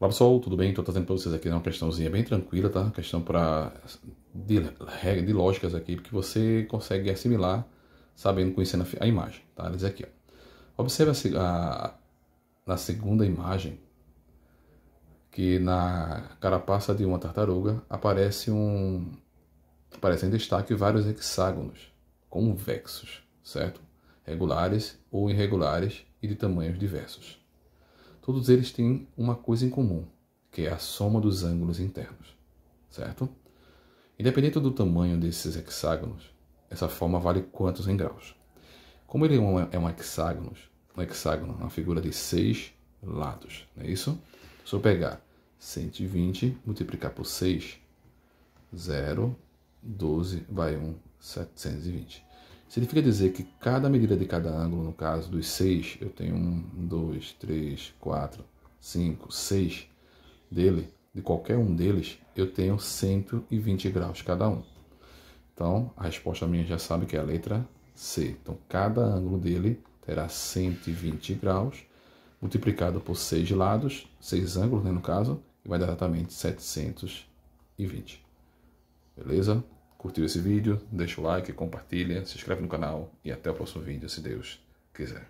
Olá pessoal, tudo bem? Estou trazendo para vocês aqui né, uma questãozinha bem tranquila, tá? Uma questão para de, de lógicas aqui, porque você consegue assimilar sabendo, conhecendo a, a imagem, tá? Ela diz aqui, ó. Observe a, a, na segunda imagem que na carapaça de uma tartaruga aparece um aparecem em destaque vários hexágonos convexos, certo? Regulares ou irregulares e de tamanhos diversos todos eles têm uma coisa em comum, que é a soma dos ângulos internos, certo? Independente do tamanho desses hexágonos, essa forma vale quantos em graus. Como ele é, é um, hexágono, um hexágono, uma figura de seis lados, não é isso? Se eu pegar 120, multiplicar por 6, 0, 12, vai 1, 720. Significa dizer que cada medida de cada ângulo, no caso dos seis, eu tenho um, dois, três, quatro, cinco, seis dele, de qualquer um deles, eu tenho 120 graus cada um. Então, a resposta minha já sabe que é a letra C. Então, cada ângulo dele terá 120 graus, multiplicado por seis lados, seis ângulos, né, no caso, e vai dar exatamente 720. Beleza? Curtiu esse vídeo? Deixa o like, compartilha, se inscreve no canal e até o próximo vídeo, se Deus quiser.